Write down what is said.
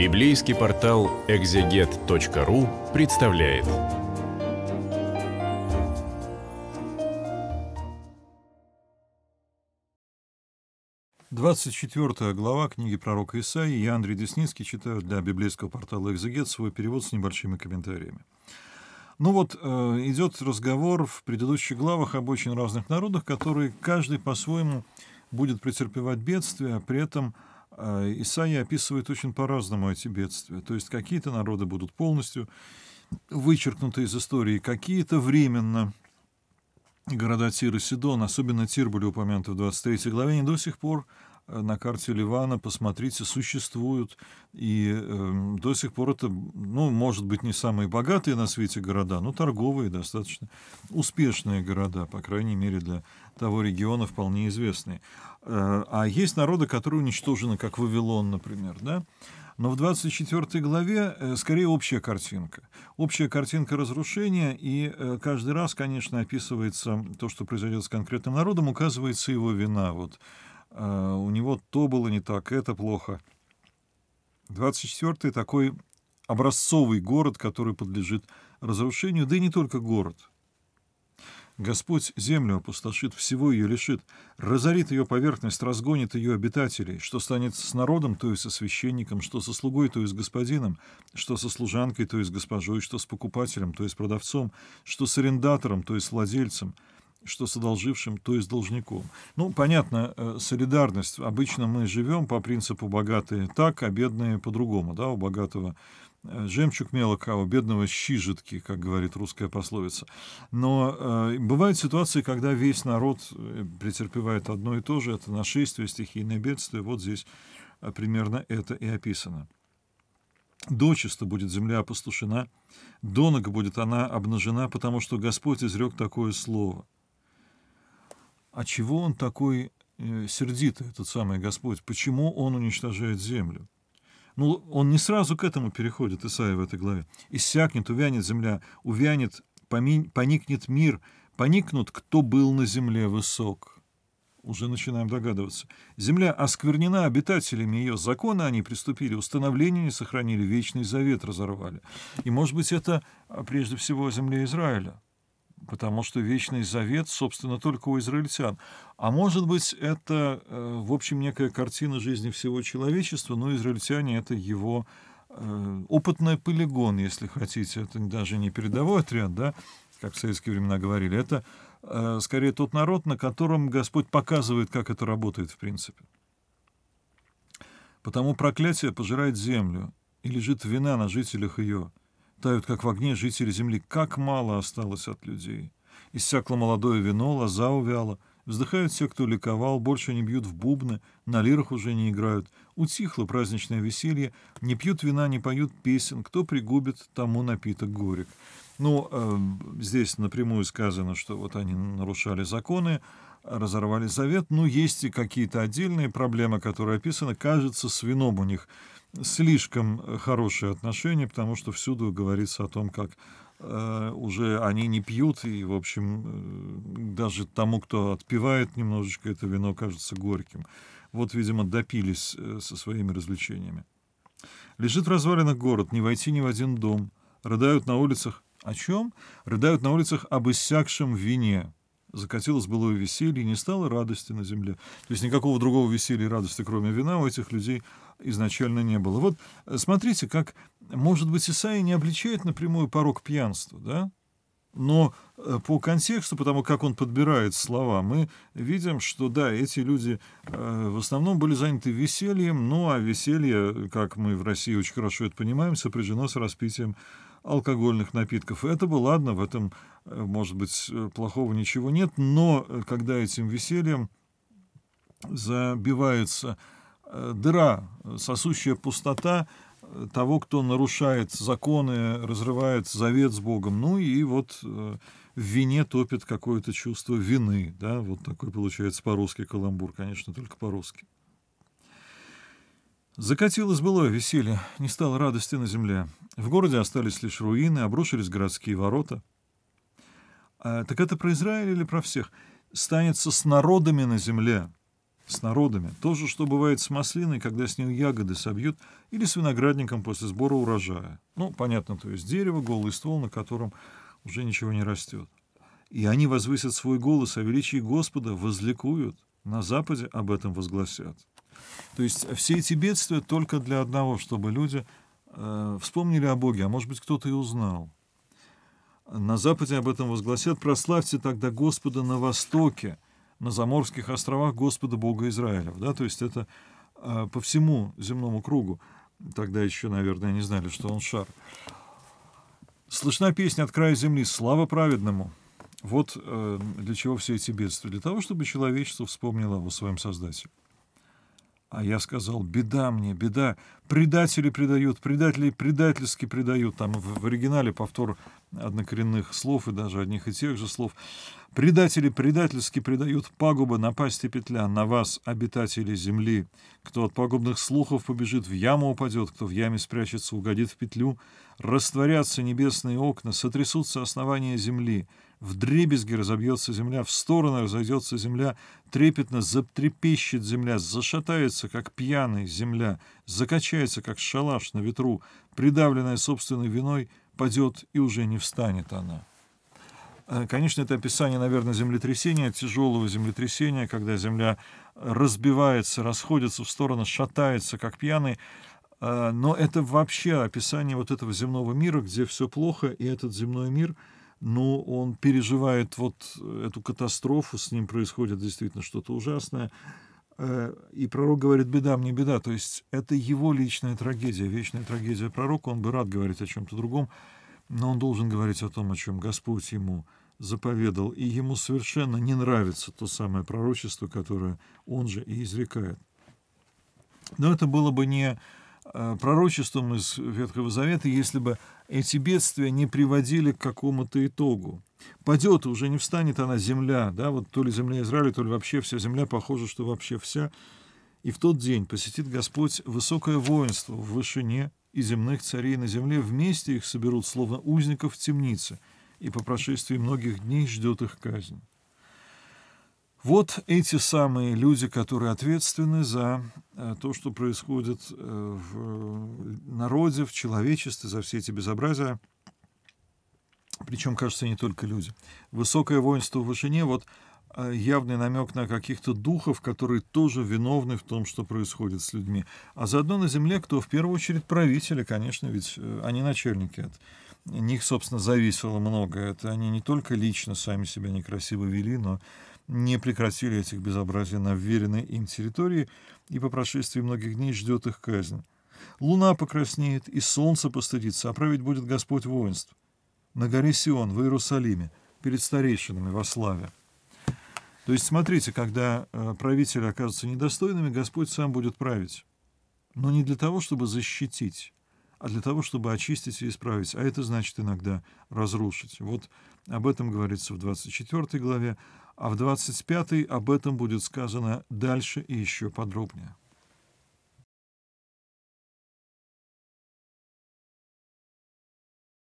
Библейский портал exeget.ru представляет. Двадцать четвертая глава книги пророка Исаии. Я, Андрей Десницкий, читаю для библейского портала «Экзегет» свой перевод с небольшими комментариями. Ну вот, э, идет разговор в предыдущих главах об очень разных народах, которые каждый по-своему будет претерпевать бедствия, а при этом – а, Исаия описывает очень по-разному эти бедствия. То есть какие-то народы будут полностью вычеркнуты из истории, какие-то временно. Города Тир и Сидон, особенно Тир были упомянуты в 23 главе, они до сих пор на карте Ливана, посмотрите, существуют. И э, до сих пор это, ну, может быть, не самые богатые на свете города, но торговые достаточно успешные города, по крайней мере, для того региона вполне известные. Э, а есть народы, которые уничтожены, как Вавилон, например, да? Но в 24 главе э, скорее общая картинка. Общая картинка разрушения, и э, каждый раз, конечно, описывается то, что произойдет с конкретным народом, указывается его вина. Вот а, у него то было не так, это плохо. 24-й такой образцовый город, который подлежит разрушению, да и не только город. Господь землю опустошит, всего ее лишит, разорит ее поверхность, разгонит ее обитателей, что станет с народом, то и со священником, что со слугой, то и с господином, что со служанкой, то и с госпожой, что с покупателем, то и с продавцом, что с арендатором, то и с владельцем, что с одолжившим, то и с должником. Ну, понятно, э, солидарность. Обычно мы живем по принципу богатые так, а бедные по-другому. Да? У богатого э, жемчуг мелок, а у бедного щи жидки, как говорит русская пословица. Но э, бывают ситуации, когда весь народ э, претерпевает одно и то же. Это нашествие, стихийное бедствие. Вот здесь примерно это и описано. Дочисто будет земля опустошена, донок будет она обнажена, потому что Господь изрек такое слово — а чего он такой э, сердитый, этот самый Господь, почему он уничтожает землю? Ну, он не сразу к этому переходит, Исаия в этой главе. «Иссякнет, увянет земля, увянет, поминь, поникнет мир, поникнут, кто был на земле высок». Уже начинаем догадываться. Земля осквернена обитателями ее, законы они приступили, установления не сохранили, вечный завет разорвали. И, может быть, это а, прежде всего о земле Израиля потому что Вечный Завет, собственно, только у израильтян. А может быть, это, э, в общем, некая картина жизни всего человечества, но израильтяне — это его э, опытный полигон, если хотите. Это даже не передовой отряд, да, как в советские времена говорили. Это э, скорее тот народ, на котором Господь показывает, как это работает в принципе. Потому проклятие пожирает землю, и лежит вина на жителях ее — тают, как в огне жители земли, как мало осталось от людей. Иссякло молодое вино, лоза увяла. Вздыхают те, кто ликовал, больше не бьют в бубны, на лирах уже не играют. Утихло праздничное веселье, не пьют вина, не поют песен. Кто пригубит, тому напиток горек. Ну, э, здесь напрямую сказано, что вот они нарушали законы, разорвали завет. но ну, есть и какие-то отдельные проблемы, которые описаны. Кажется, с вином у них слишком хорошие отношения, потому что всюду говорится о том, как э, уже они не пьют, и, в общем, э, даже тому, кто отпивает немножечко это вино, кажется горьким. Вот, видимо, допились э, со своими развлечениями. Лежит в развалинах город, не войти ни в один дом. Рыдают на улицах о чем? Рыдают на улицах об иссякшем вине закатилось былое веселье, не стало радости на земле. То есть никакого другого веселья и радости, кроме вина, у этих людей изначально не было. Вот э, смотрите, как, может быть, Исаия не обличает напрямую порог пьянства, да? Но э, по контексту, потому как он подбирает слова, мы видим, что да, эти люди э, в основном были заняты весельем, ну а веселье, как мы в России очень хорошо это понимаем, сопряжено с распитием алкогольных напитков. это было ладно, в этом, э, может быть, плохого ничего нет, но когда этим весельем забивается дыра, сосущая пустота, того, кто нарушает законы, разрывает завет с Богом, ну и вот э, в вине топит какое-то чувство вины, да, вот такой получается по-русски каламбур, конечно, только по-русски. Закатилось было веселье, не стало радости на земле. В городе остались лишь руины, обрушились городские ворота. А, так это про Израиль или про всех? Станется с народами на земле, с народами. То же, что бывает с маслиной, когда с нее ягоды собьют, или с виноградником после сбора урожая. Ну, понятно, то есть дерево, голый ствол, на котором уже ничего не растет. И они возвысят свой голос о величии Господа, возликуют, на Западе об этом возгласят. То есть все эти бедствия только для одного, чтобы люди э, вспомнили о Боге, а может быть кто-то и узнал. На Западе об этом возгласят, прославьте тогда Господа на Востоке, на Заморских островах Господа Бога Израилев. Да? То есть это э, по всему земному кругу. Тогда еще, наверное, не знали, что он шар. Слышна песня от края земли «Слава праведному». Вот э, для чего все эти бедствия. Для того, чтобы человечество вспомнило о своем Создателе. А я сказал, беда мне, беда. Предатели предают, предатели предательски предают. Там в, в оригинале повтор однокоренных слов и даже одних и тех же слов. Предатели предательски предают пагуба, напасть и петля. На вас, обитатели земли. Кто от пагубных слухов побежит, в яму упадет. Кто в яме спрячется, угодит в петлю. Растворятся небесные окна, сотрясутся основания земли в дребезге разобьется земля, в стороны разойдется земля, трепетно затрепещет земля, зашатается, как пьяная земля, закачается, как шалаш на ветру, придавленная собственной виной, падет и уже не встанет она. Э, конечно, это описание, наверное, землетрясения, тяжелого землетрясения, когда земля разбивается, расходится в стороны, шатается, как пьяный. Э, но это вообще описание вот этого земного мира, где все плохо, и этот земной мир — но он переживает вот эту катастрофу, с ним происходит действительно что-то ужасное. Э, и пророк говорит, беда мне беда. То есть это его личная трагедия, вечная трагедия пророка. Он бы рад говорить о чем-то другом, но он должен говорить о том, о чем Господь ему заповедал. И ему совершенно не нравится то самое пророчество, которое он же и изрекает. Но это было бы не Э, пророчеством из Ветхого Завета, если бы эти бедствия не приводили к какому-то итогу. Падет, уже не встанет она земля, да, вот то ли земля Израиля, то ли вообще вся земля, похоже, что вообще вся. И в тот день посетит Господь высокое воинство в вышине и земных царей на земле, вместе их соберут, словно узников в темнице, и по прошествии многих дней ждет их казнь. Вот эти самые люди, которые ответственны за э, то, что происходит э, в э, народе, в человечестве, за все эти безобразия. Причем, кажется, не только люди. Высокое воинство в вышине, вот явный намек на каких-то духов, которые тоже виновны в том, что происходит с людьми. А заодно на земле кто? В первую очередь правители, конечно, ведь они начальники. От них, собственно, зависело многое. Это они не только лично сами себя некрасиво вели, но не прекратили этих безобразий на вверенной им территории, и по прошествии многих дней ждет их казнь. Луна покраснеет, и солнце постыдится, а править будет Господь воинств. На горе Сион, в Иерусалиме, перед старейшинами во славе. То есть, смотрите, когда э, правители окажутся недостойными, Господь сам будет править. Но не для того, чтобы защитить, а для того, чтобы очистить и исправить. А это значит иногда разрушить. Вот об этом говорится в 24 главе, а в 25 об этом будет сказано дальше и еще подробнее.